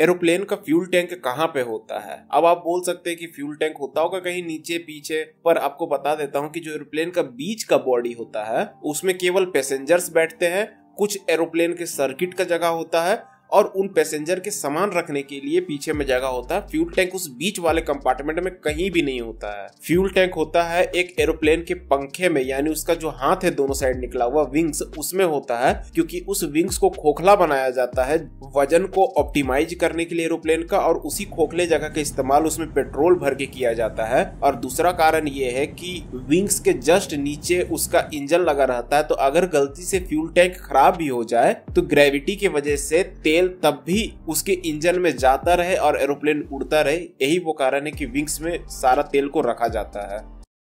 aeroplane का fuel tank कहाँ पे होता है अब आप बोल सकते हैं कि फ्यूल टैंक होता होगा कहीं नीचे पीछे पर आपको बता देता हूँ कि जो एरोप्लेन का बीच का बॉडी होता है उसमें केवल पैसेंजर्स बैठते हैं कुछ एरोप्लेन के सर्किट का जगह होता है और उन पैसेंजर के सामान रखने के लिए पीछे में जगह होता है फ्यूल टैंक उस बीच वाले कंपार्टमेंट में कहीं भी नहीं होता है फ्यूल टैंक होता है एक एरोप्लेन के पंखे में यानी उसका जो हाथ है दोनों साइड निकला हुआ विंग्स उसमें होता है क्योंकि उस विंग्स को खोखला बनाया जाता है वजन को ऑप्टिमाइज करने के लिए एरोप्लेन का और उसी खोखले जगह का इस्तेमाल उसमें पेट्रोल भर के किया जाता है और दूसरा कारण ये है की विंग्स के जस्ट नीचे उसका इंजन लगा रहता है तो अगर गलती से फ्यूल टैंक खराब भी हो जाए तो ग्रेविटी की वजह से तेल तेल तब भी उसके इंजन में जाता रहे और एरोप्लेन उड़ता रहे यही वो कारण है कि विंग्स में सारा तेल को रखा जाता है